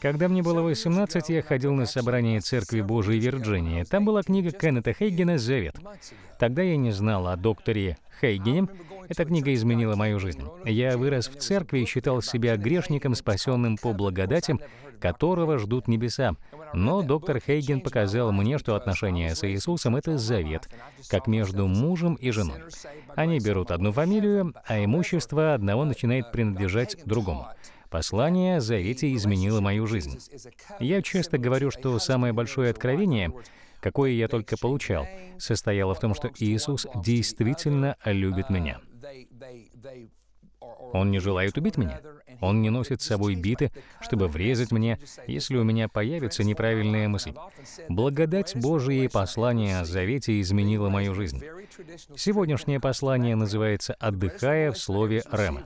Когда мне было 18, я ходил на собрание Церкви Божией Вирджинии. Там была книга Кеннета Хейгена «Завет». Тогда я не знал о докторе Хейгене. Эта книга изменила мою жизнь. Я вырос в церкви и считал себя грешником, спасенным по благодати, которого ждут небеса. Но доктор Хейген показал мне, что отношения с Иисусом — это завет, как между мужем и женой. Они берут одну фамилию, а имущество одного начинает принадлежать другому. Послание о завете изменило мою жизнь. Я часто говорю, что самое большое откровение, какое я только получал, состояло в том, что Иисус действительно любит меня. Он не желает убить меня. Он не носит с собой биты, чтобы врезать мне, если у меня появится неправильная мысль. Благодать Божия и послание о Завете изменило мою жизнь. Сегодняшнее послание называется «Отдыхая в слове Рема».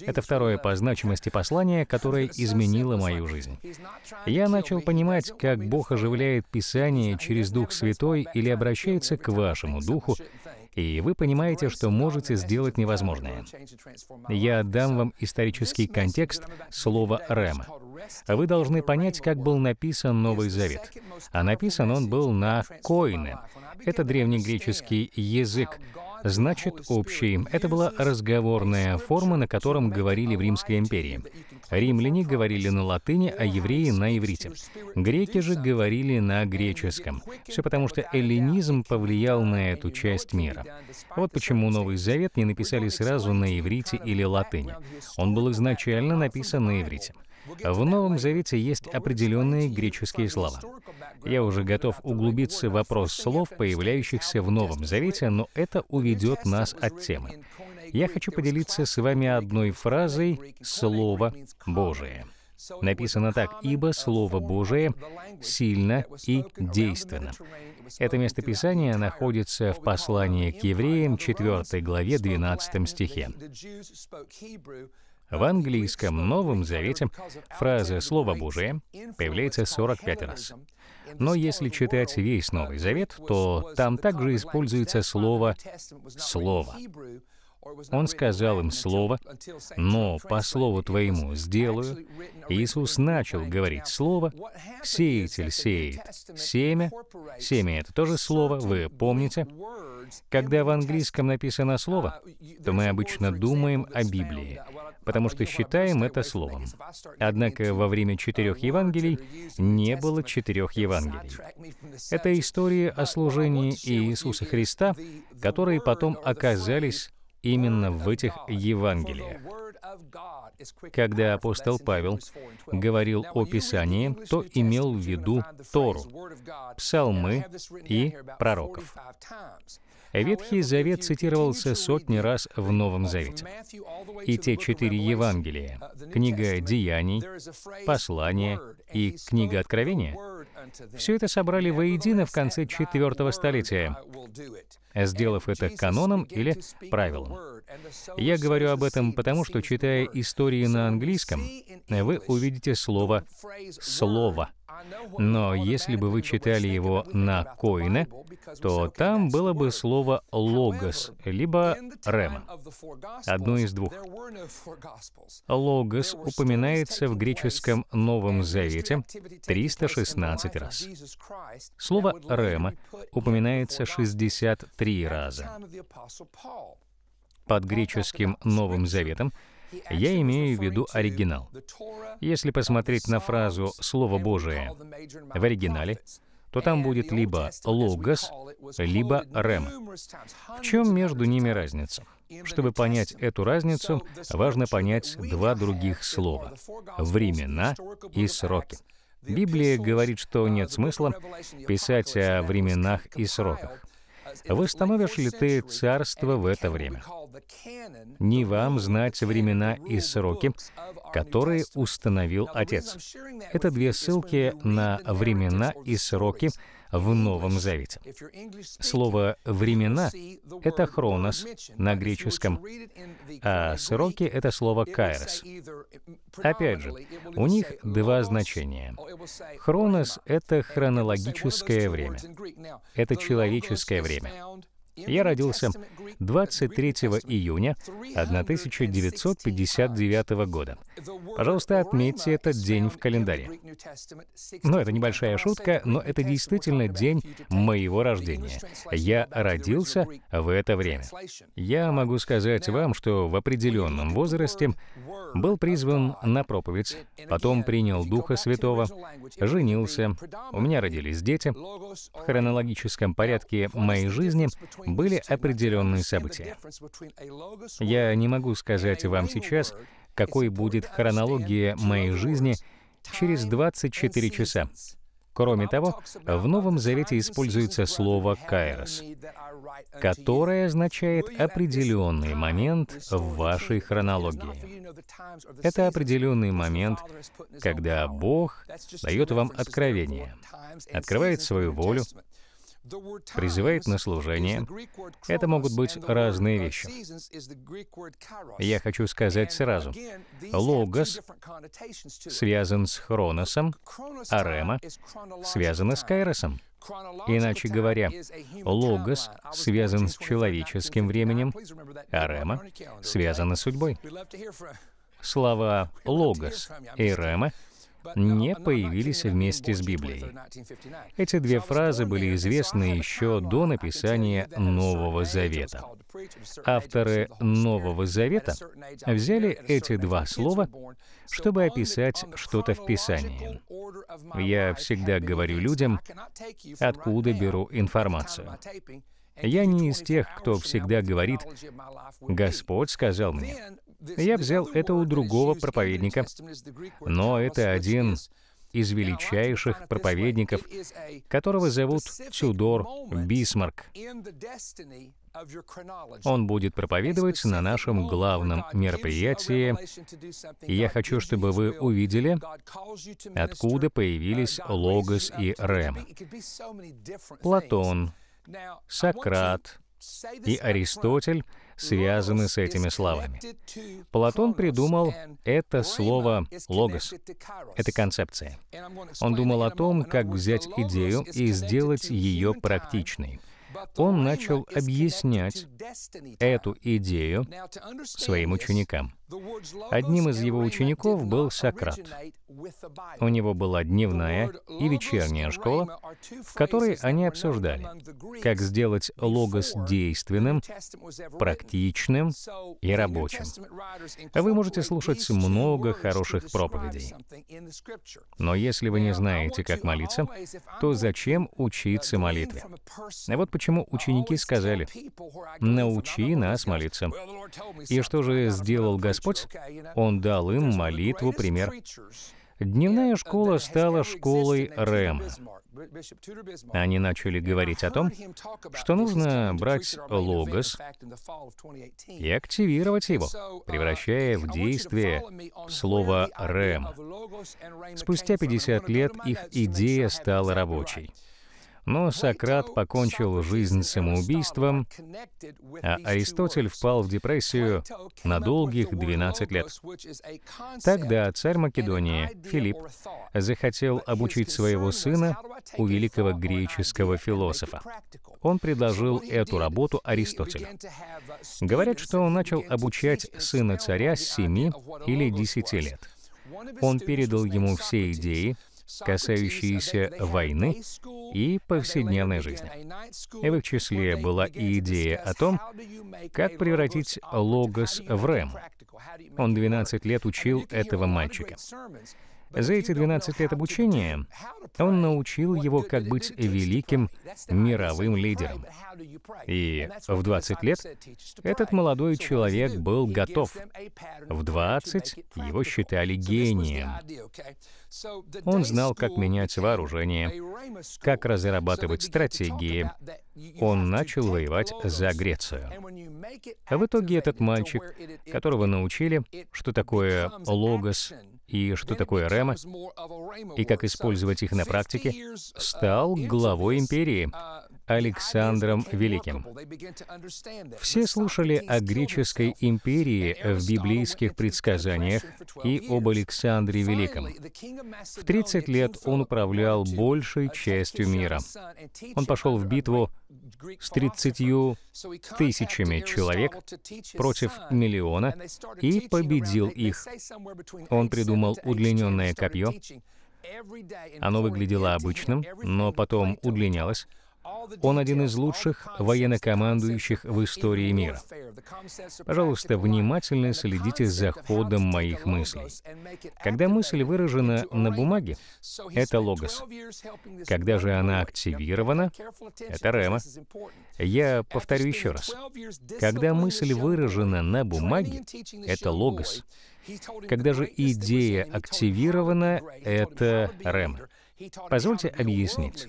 Это второе по значимости послание, которое изменило мою жизнь. Я начал понимать, как Бог оживляет Писание через Дух Святой или обращается к вашему Духу, и вы понимаете, что можете сделать невозможное. Я дам вам исторический контекст слова «рема» вы должны понять, как был написан Новый Завет. А написан он был на коине. Это древнегреческий язык, значит общий. Это была разговорная форма, на котором говорили в Римской империи. Римляне говорили на латыни, а евреи на иврите. Греки же говорили на греческом. Все потому, что эллинизм повлиял на эту часть мира. Вот почему Новый Завет не написали сразу на иврите или латыни. Он был изначально написан на иврите. В Новом Завете есть определенные греческие слова. Я уже готов углубиться в вопрос слов, появляющихся в Новом Завете, но это уведет нас от темы. Я хочу поделиться с вами одной фразой «Слово Божие». Написано так, «Ибо Слово Божие сильно и действенно». Это местописание находится в послании к евреям 4 главе 12 стихе. В английском Новом Завете фраза «Слово Божие» появляется 45 раз. Но если читать весь Новый Завет, то там также используется слово «слово». Он сказал им слово, но по слову твоему сделаю. Иисус начал говорить слово, сеятель сеет семя, семя — это тоже слово, вы помните. Когда в английском написано слово, то мы обычно думаем о Библии потому что считаем это словом. Однако во время четырех Евангелий не было четырех Евангелий. Это история о служении Иисуса Христа, которые потом оказались именно в этих Евангелиях. Когда апостол Павел говорил о Писании, то имел в виду Тору, псалмы и пророков. Ветхий Завет цитировался сотни раз в Новом Завете. И те четыре Евангелия, книга Деяний, Послание и книга Откровения, все это собрали воедино в конце четвертого столетия, сделав это каноном или правилом. Я говорю об этом потому, что, читая истории на английском, вы увидите слово «слово», но если бы вы читали его на Коине, то там было бы слово «логос», либо «рема». Одно из двух. «Логос» упоминается в греческом Новом Завете 316 раз. Слово «рема» упоминается 63 раза. Под греческим Новым Заветом — я имею в виду оригинал. Если посмотреть на фразу «Слово Божие» в оригинале, то там будет либо «логос», либо «рем». В чем между ними разница? Чтобы понять эту разницу, важно понять два других слова — «времена» и «сроки». Библия говорит, что нет смысла писать о временах и сроках восстановишь ли ты царство в это время? Не вам знать времена и сроки, которые установил Отец. Это две ссылки на времена и сроки, в Новом Завете. Слово «времена» — это «хронос» на греческом, а «сроки» — это слово «кайрос». Опять же, у них два значения. «Хронос» — это хронологическое время, это человеческое время. Я родился 23 июня 1959 года. Пожалуйста, отметьте этот день в календаре. Но ну, это небольшая шутка, но это действительно день моего рождения. Я родился в это время. Я могу сказать вам, что в определенном возрасте был призван на проповедь, потом принял Духа Святого, женился, у меня родились дети. В хронологическом порядке моей жизни были определенные события. Я не могу сказать вам сейчас, какой будет хронология моей жизни через 24 часа. Кроме того, в Новом Завете используется слово «кайрос», которое означает определенный момент в вашей хронологии. Это определенный момент, когда Бог дает вам откровение, открывает свою волю призывает на служение. Это могут быть разные вещи. Я хочу сказать сразу, логос связан с хроносом, а рема связана с кайросом. Иначе говоря, логос связан с человеческим временем, а рема связана с судьбой. Слова «логос» и «рема» не uh, появились вместе с Библией. Эти две фразы были известны еще до написания Нового Завета. Авторы Нового Завета взяли эти два слова, чтобы описать что-то в Писании. Я всегда говорю людям, откуда беру информацию. Я не из тех, кто всегда говорит, «Господь сказал мне». Я взял это у другого проповедника, но это один из величайших проповедников, которого зовут Тюдор Бисмарк. Он будет проповедовать на нашем главном мероприятии. И я хочу, чтобы вы увидели, откуда появились Логос и Рем. Платон, Сократ, и Аристотель связаны с этими словами. Платон придумал это слово «логос». Это концепция. Он думал о том, как взять идею и сделать ее практичной. Он начал объяснять эту идею своим ученикам. Одним из его учеников был Сократ. У него была дневная и вечерняя школа, в которой они обсуждали, как сделать логос действенным, практичным и рабочим. А вы можете слушать много хороших проповедей. Но если вы не знаете, как молиться, то зачем учиться молитве? А вот почему ученики сказали, «Научи нас молиться». И что же сделал Господь? Господь, Он дал им молитву, пример. Дневная школа стала школой Рэм. Они начали говорить о том, что нужно брать логос и активировать его, превращая в действие слово «рэм». Спустя 50 лет их идея стала рабочей. Но Сократ покончил жизнь самоубийством, а Аристотель впал в депрессию на долгих 12 лет. Тогда царь Македонии Филипп захотел обучить своего сына у великого греческого философа. Он предложил эту работу Аристотелю. Говорят, что он начал обучать сына царя с 7 или 10 лет. Он передал ему все идеи, касающиеся войны и повседневной жизни. И в их числе была и идея о том, как превратить логос в рэм. Он 12 лет учил этого мальчика. За эти 12 лет обучения он научил его, как быть великим мировым лидером. И в 20 лет этот молодой человек был готов. В 20 его считали гением. Он знал, как менять вооружение, как разрабатывать стратегии. Он начал воевать за Грецию. В итоге этот мальчик, которого научили, что такое логос, и что такое рема, и как uh, использовать их на практике, uh, стал главой империи. Uh, Александром Великим. Все слушали о греческой империи в библейских предсказаниях и об Александре Великом. В 30 лет он управлял большей частью мира. Он пошел в битву с 30 тысячами человек против миллиона и победил их. Он придумал удлиненное копье, оно выглядело обычным, но потом удлинялось, он один из лучших военнокомандующих в истории мира. Пожалуйста, внимательно следите за ходом моих мыслей. Когда мысль выражена на бумаге, это логос. Когда же она активирована, это рема. Я повторю еще раз. Когда мысль выражена на бумаге, это логос. Когда же идея активирована, это рема. Позвольте объяснить.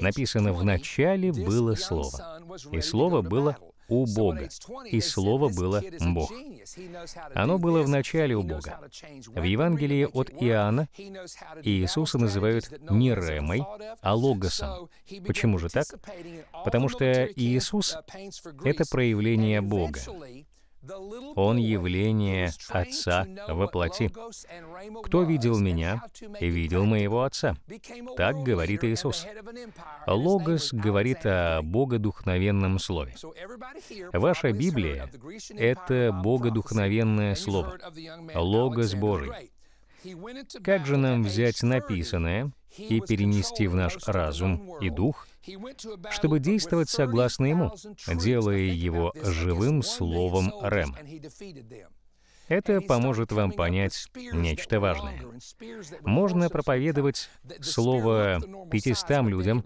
Написано, в начале было Слово, и Слово было у Бога, и Слово было Бог. Оно было в начале у Бога. В Евангелии от Иоанна Иисуса называют не Ремой, а Логосом. Почему же так? Потому что Иисус — это проявление Бога. Он явление Отца во плоти. Кто видел меня, видел моего Отца. Так говорит Иисус. Логос говорит о богодухновенном слове. Ваша Библия — это богодухновенное слово. Логос Божий. Как же нам взять написанное и перенести в наш разум и дух — чтобы действовать согласно ему, делая его живым словом Рэм. Это поможет вам понять нечто важное. Можно проповедовать слово 500 людям,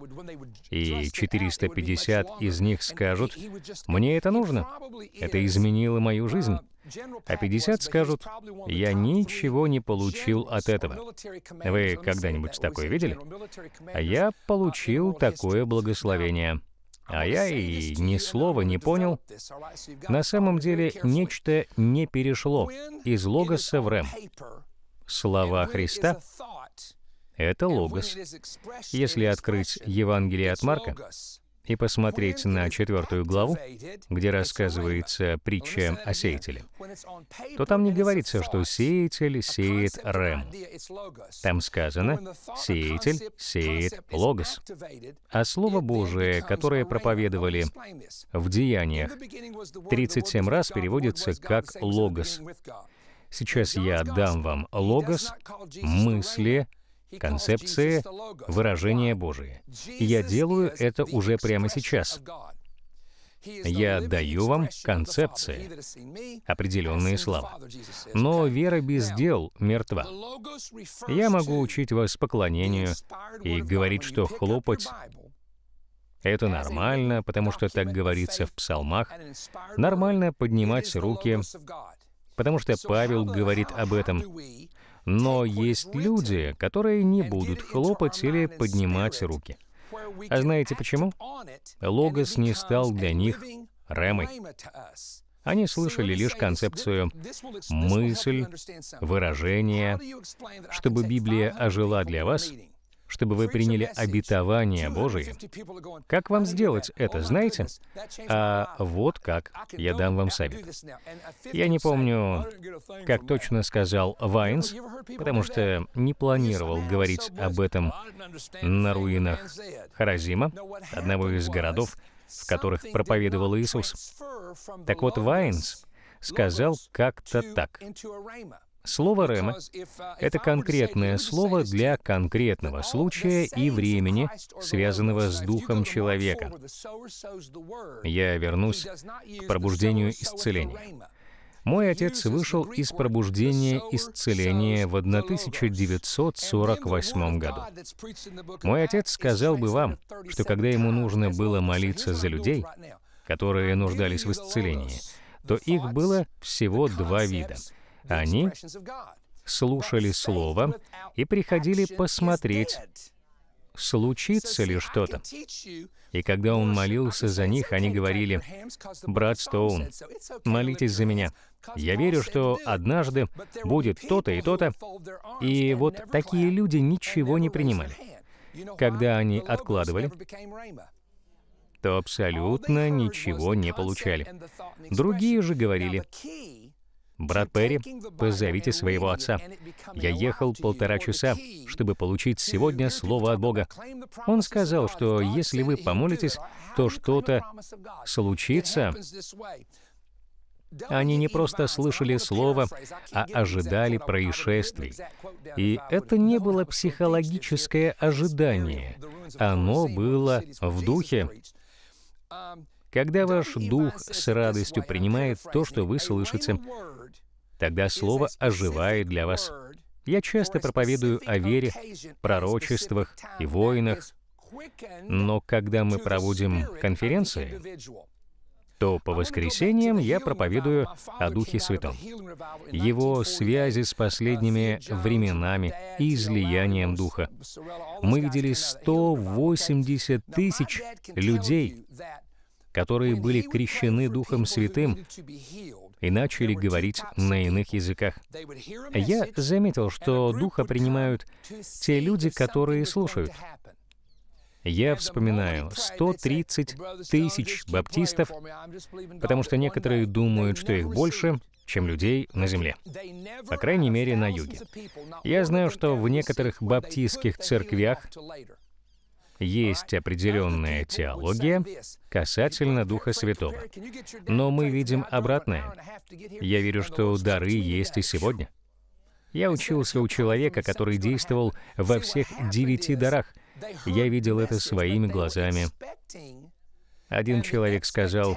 и 450 из них скажут, «Мне это нужно, это изменило мою жизнь». А 50 скажут, «Я ничего не получил от этого». Вы когда-нибудь такое видели? А я получил такое благословение а я и ни слова не понял, на самом деле нечто не перешло из логоса в рем. Слова Христа — это логос. Если открыть Евангелие от Марка, и посмотреть на четвертую главу, где рассказывается притча о сеятеле, то там не говорится, что сеятель сеет рем. Там сказано «сеятель сеет логос». А Слово Божие, которое проповедовали в Деяниях, 37 раз переводится как «логос». Сейчас я дам вам логос, мысли Концепция выражение Божие. я делаю это уже прямо сейчас. Я даю вам концепции, определенные слова. Но вера без дел мертва. Я могу учить вас поклонению и говорить, что хлопать это нормально, потому что так говорится в псалмах. Нормально поднимать руки, потому что Павел говорит об этом. Но есть люди, которые не будут хлопать или поднимать руки. А знаете почему? Логос не стал для них ремой. Они слышали лишь концепцию мысль, выражение. Чтобы Библия ожила для вас, чтобы вы приняли обетование Божие. Как вам сделать это, знаете? А вот как я дам вам совет. Я не помню, как точно сказал Вайнс, потому что не планировал говорить об этом на руинах Харазима, одного из городов, в которых проповедовал Иисус. Так вот, Вайнс сказал как-то так. Слово «рема» — это конкретное слово для конкретного случая и времени, связанного с духом человека. Я вернусь к пробуждению исцеления. Мой отец вышел из пробуждения исцеления в 1948 году. Мой отец сказал бы вам, что когда ему нужно было молиться за людей, которые нуждались в исцелении, то их было всего два вида — они слушали Слово и приходили посмотреть, случится ли что-то. И когда он молился за них, они говорили, «Брат Стоун, молитесь за меня. Я верю, что однажды будет то-то и то-то». И вот такие люди ничего не принимали. Когда они откладывали, то абсолютно ничего не получали. Другие же говорили, «Брат Перри, позовите своего отца. Я ехал полтора часа, чтобы получить сегодня слово от Бога. Он сказал, что если вы помолитесь, то что-то случится». Они не просто слышали слово, а ожидали происшествий. И это не было психологическое ожидание. Оно было в духе. Когда ваш дух с радостью принимает то, что вы слышите, тогда слово оживает для вас. Я часто проповедую о вере, пророчествах и войнах, но когда мы проводим конференции, то по воскресеньям я проповедую о Духе Святом, его связи с последними временами и излиянием Духа. Мы видели 180 тысяч людей, которые были крещены Духом Святым и начали говорить на иных языках. Я заметил, что Духа принимают те люди, которые слушают. Я вспоминаю 130 тысяч баптистов, потому что некоторые думают, что их больше, чем людей на Земле. По крайней мере, на юге. Я знаю, что в некоторых баптистских церквях есть определенная теология касательно Духа Святого. Но мы видим обратное. Я верю, что дары есть и сегодня. Я учился у человека, который действовал во всех девяти дарах. Я видел это своими глазами. Один человек сказал,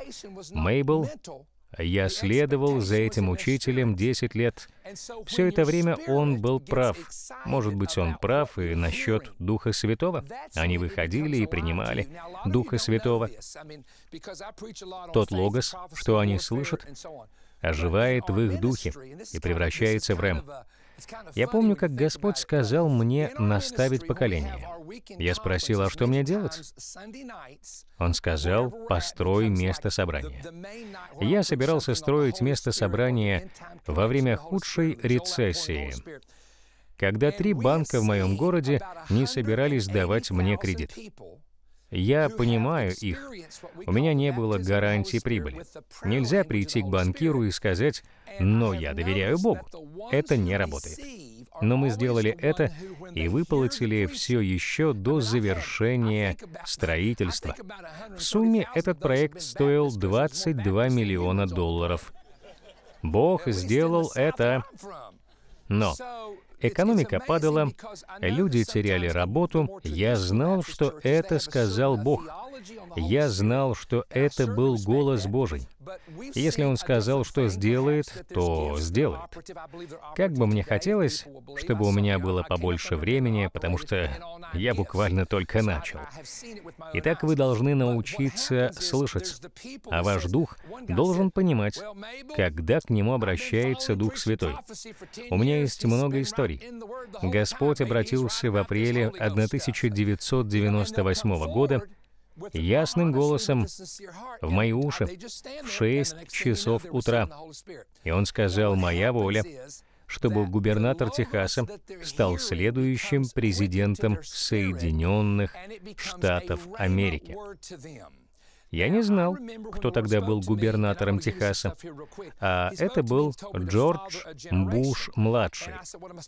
«Мейбл, я следовал за этим учителем 10 лет. Все это время он был прав. Может быть, он прав и насчет Духа Святого? Они выходили и принимали Духа Святого. Тот логос, что они слышат, оживает в их духе и превращается в рэм. Я помню, как Господь сказал мне наставить поколение. Я спросил, а что мне делать? Он сказал, построй место собрания. Я собирался строить место собрания во время худшей рецессии, когда три банка в моем городе не собирались давать мне кредит. Я понимаю их. У меня не было гарантии прибыли. Нельзя прийти к банкиру и сказать, но я доверяю Богу. Это не работает. Но мы сделали это и выплатили все еще до завершения строительства. В сумме этот проект стоил 22 миллиона долларов. Бог сделал это. Но Экономика падала, люди теряли работу. Я знал, что это сказал Бог я знал, что это был голос Божий. Если Он сказал, что сделает, то сделает. Как бы мне хотелось, чтобы у меня было побольше времени, потому что я буквально только начал. Итак, вы должны научиться слышать, а ваш дух должен понимать, когда к нему обращается Дух Святой. У меня есть много историй. Господь обратился в апреле 1998 года ясным голосом в мои уши в 6 часов утра. И он сказал, «Моя воля, чтобы губернатор Техаса стал следующим президентом Соединенных Штатов Америки». Я не знал, кто тогда был губернатором Техаса, а это был Джордж Буш-младший.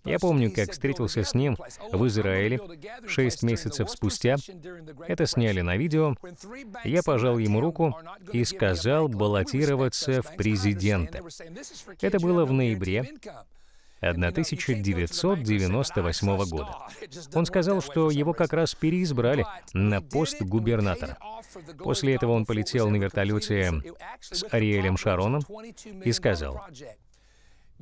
Я помню, как встретился с ним в Израиле шесть месяцев спустя. Это сняли на видео. Я пожал ему руку и сказал баллотироваться в президенты. Это было в ноябре, 1998 года. Он сказал, что его как раз переизбрали на пост губернатора. После этого он полетел на вертолете с Ариэлем Шароном и сказал,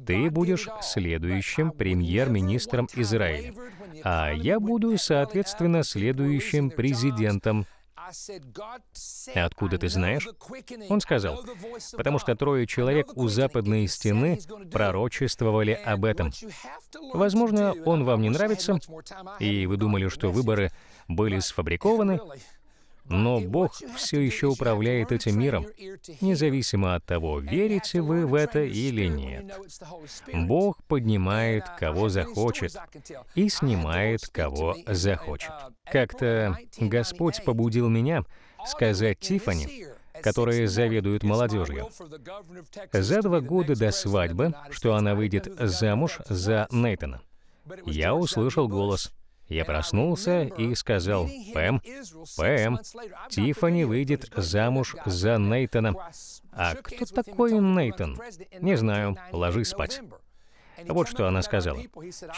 ты будешь следующим премьер-министром Израиля, а я буду, соответственно, следующим президентом Откуда ты знаешь? Он сказал, потому что трое человек у западной стены пророчествовали об этом. Возможно, он вам не нравится, и вы думали, что выборы были сфабрикованы, но Бог все еще управляет этим миром, независимо от того, верите вы в это или нет. Бог поднимает, uh, кого захочет, и снимает, кого uh, захочет. Uh, Как-то Господь побудил меня сказать Тифани, которые заведуют молодежью. За два года до свадьбы, что она выйдет замуж за Нейтана, я услышал голос я проснулся и сказал, «Пэм, Пэм, Тиффани выйдет замуж за Нейтона». «А кто такой Нейтон?» «Не знаю. Ложись спать». Вот что она сказала.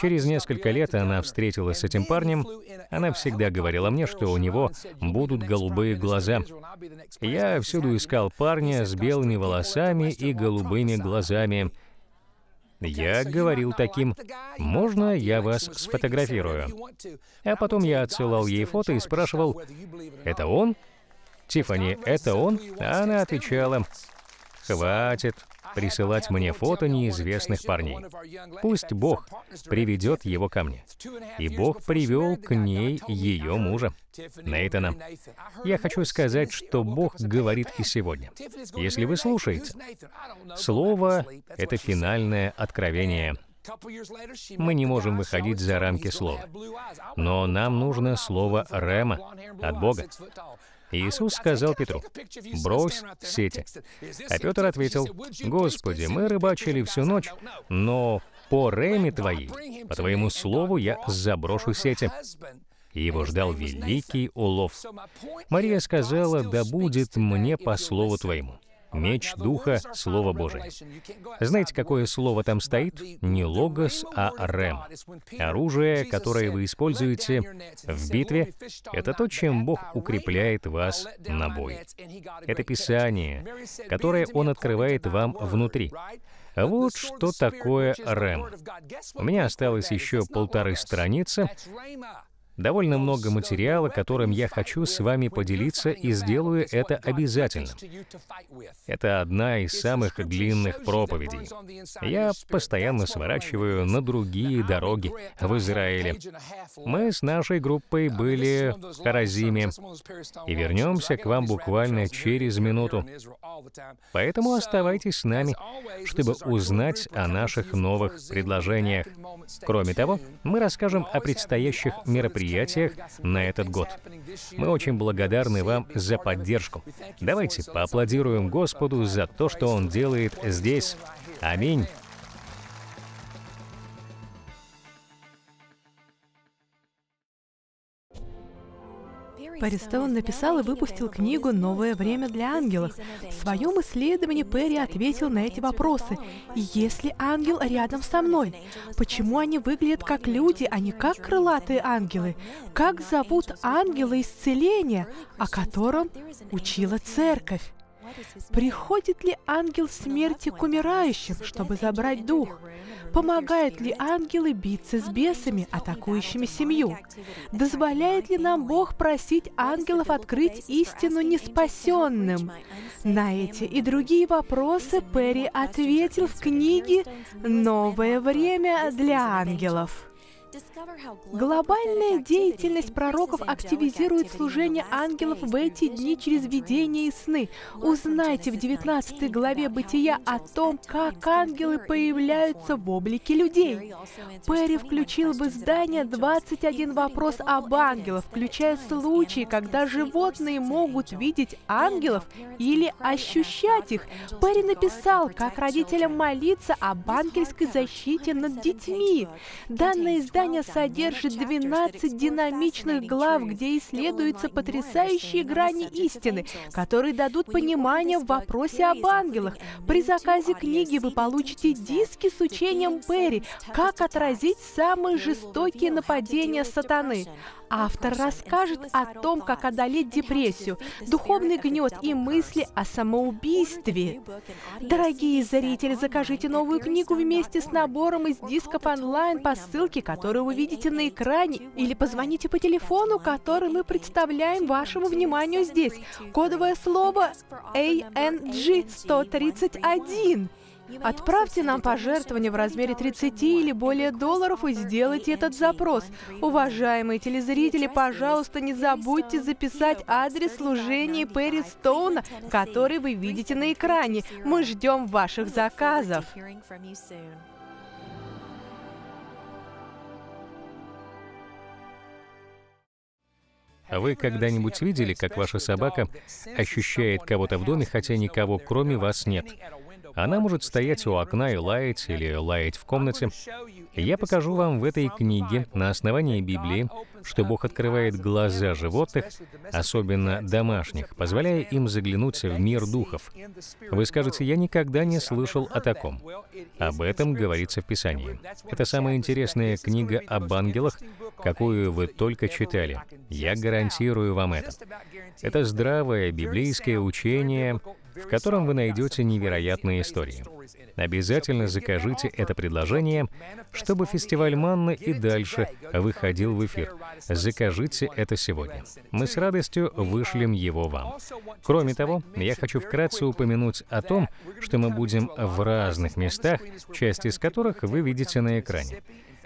Через несколько лет она встретилась с этим парнем. Она всегда говорила мне, что у него будут голубые глаза. Я всюду искал парня с белыми волосами и голубыми глазами. Я говорил таким, «Можно я вас сфотографирую?» А потом я отсылал ей фото и спрашивал, «Это он?» «Тиффани, это он?» она отвечала, «Хватит, присылать мне фото неизвестных парней. Пусть Бог приведет его ко мне. И Бог привел к ней ее мужа, Нейтана. Я хочу сказать, что Бог говорит и сегодня. Если вы слушаете, слово — это финальное откровение. Мы не можем выходить за рамки слова. Но нам нужно слово «рема» от Бога. Иисус сказал Петру, «Брось сети». А Петр ответил, «Господи, мы рыбачили всю ночь, но по реме Твоей, по Твоему слову, я заброшу сети». И его ждал великий улов. Мария сказала, «Да будет мне по слову Твоему» меч Духа, Слово Божие. Знаете, какое слово там стоит? Не логос, а рем. Оружие, которое вы используете в битве, это то, чем Бог укрепляет вас на бой. Это Писание, которое Он открывает вам внутри. Вот что такое рем. У меня осталось еще полторы страницы довольно много материала, которым я хочу с вами поделиться и сделаю это обязательно. Это одна из самых длинных проповедей. Я постоянно сворачиваю на другие дороги в Израиле. Мы с нашей группой были в Харазиме и вернемся к вам буквально через минуту. Поэтому оставайтесь с нами, чтобы узнать о наших новых предложениях. Кроме того, мы расскажем о предстоящих мероприятиях на этот год. Мы очень благодарны вам за поддержку. Давайте поаплодируем Господу за то, что Он делает здесь. Аминь. Перристоун написал и выпустил книгу «Новое время для ангелов». В своем исследовании Перри ответил на эти вопросы. «Если ангел рядом со мной, почему они выглядят как люди, а не как крылатые ангелы? Как зовут ангела исцеления, о котором учила церковь?» Приходит ли ангел смерти к умирающим, чтобы забрать дух? Помогают ли ангелы биться с бесами, атакующими семью? Дозволяет ли нам Бог просить ангелов открыть истину неспасенным? На эти и другие вопросы Перри ответил в книге «Новое время для ангелов». Глобальная деятельность пророков активизирует служение ангелов в эти дни через видение и сны. Узнайте в 19 главе Бытия о том, как ангелы появляются в облике людей. Перри включил в издание 21 вопрос об ангелах, включая случаи, когда животные могут видеть ангелов или ощущать их. Перри написал, как родителям молиться об ангельской защите над детьми. Данное издание издание содержит 12 динамичных глав, где исследуются потрясающие грани истины, которые дадут понимание в вопросе об ангелах. При заказе книги вы получите диски с учением Перри «Как отразить самые жестокие нападения сатаны» автор расскажет о том, как одолеть депрессию, духовный гнет и мысли о самоубийстве. Дорогие зрители, закажите новую книгу вместе с набором из дисков онлайн по ссылке, которую вы видите на экране, или позвоните по телефону, который мы представляем вашему вниманию здесь. Кодовое слово ANG 131. Отправьте нам пожертвование в размере 30 или более долларов и сделайте этот запрос. Уважаемые телезрители, пожалуйста, не забудьте записать адрес служения Перри Стоуна, который вы видите на экране. Мы ждем ваших заказов. А Вы когда-нибудь видели, как ваша собака ощущает кого-то в доме, хотя никого кроме вас нет? Она может стоять у окна и лаять, или лаять в комнате. Я покажу вам в этой книге на основании Библии, что Бог открывает глаза животных, особенно домашних, позволяя им заглянуться в мир духов. Вы скажете, я никогда не слышал о таком. Об этом говорится в Писании. Это самая интересная книга об ангелах, какую вы только читали. Я гарантирую вам это. Это здравое библейское учение в котором вы найдете невероятные истории. Обязательно закажите это предложение, чтобы фестиваль Манны и дальше выходил в эфир. Закажите это сегодня. Мы с радостью вышлем его вам. Кроме того, я хочу вкратце упомянуть о том, что мы будем в разных местах, часть из которых вы видите на экране.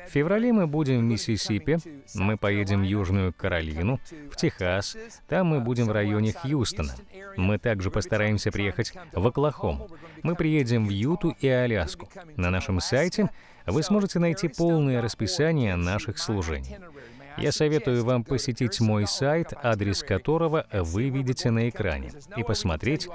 В феврале мы будем в Миссисипи, мы поедем в Южную Каролину, в Техас, там мы будем в районе Хьюстона. Мы также постараемся приехать в Оклахому. Мы приедем в Юту и Аляску. На нашем сайте вы сможете найти полное расписание наших служений. Я советую вам посетить мой сайт, адрес которого вы видите на экране, и посмотреть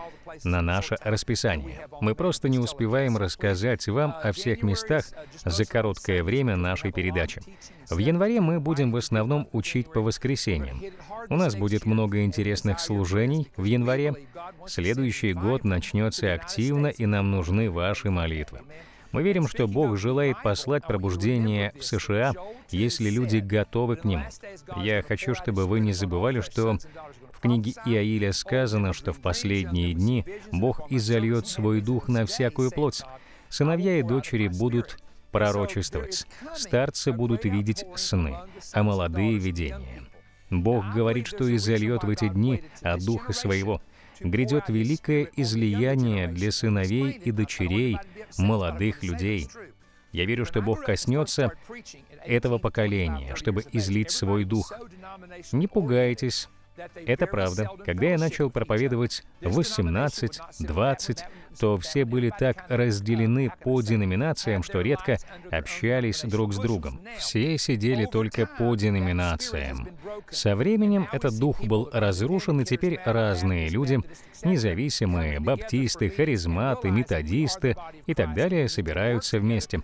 на наше расписание. Мы просто не успеваем рассказать вам о всех местах за короткое время нашей передачи. В январе мы будем в основном учить по воскресеньям. У нас будет много интересных служений в январе. Следующий год начнется активно, и нам нужны ваши молитвы. Мы верим, что Бог желает послать пробуждение в США, если люди готовы к ним. Я хочу, чтобы вы не забывали, что в книге Иаиля сказано, что в последние дни Бог изольет свой дух на всякую плоть. Сыновья и дочери будут пророчествовать, старцы будут видеть сны, а молодые — видения. Бог говорит, что изольет в эти дни от духа своего — грядет великое излияние для сыновей и дочерей молодых людей. Я верю, что Бог коснется этого поколения, чтобы излить свой дух. Не пугайтесь, это правда. Когда я начал проповедовать в 18, 20, то все были так разделены по деноминациям, что редко общались друг с другом. Все сидели только по деноминациям. Со временем этот дух был разрушен, и теперь разные люди, независимые, баптисты, харизматы, методисты и так далее, собираются вместе.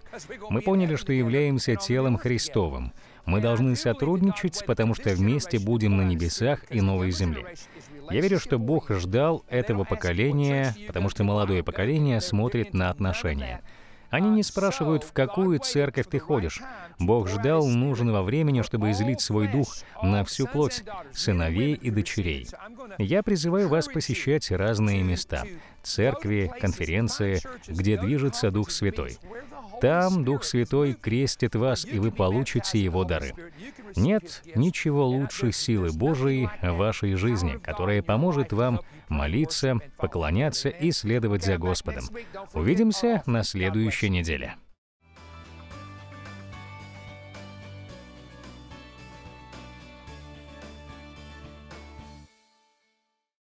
Мы поняли, что являемся телом Христовым. Мы должны сотрудничать, потому что вместе будем на небесах и новой земле. Я верю, что Бог ждал этого поколения, потому что молодое поколение смотрит на отношения. Они не спрашивают, в какую церковь ты ходишь. Бог ждал нужного времени, чтобы излить свой дух на всю плоть, сыновей и дочерей. Я призываю вас посещать разные места — церкви, конференции, где движется Дух Святой. Там Дух Святой крестит вас, и вы получите Его дары. Нет ничего лучше силы Божией в вашей жизни, которая поможет вам молиться, поклоняться и следовать за Господом. Увидимся на следующей неделе.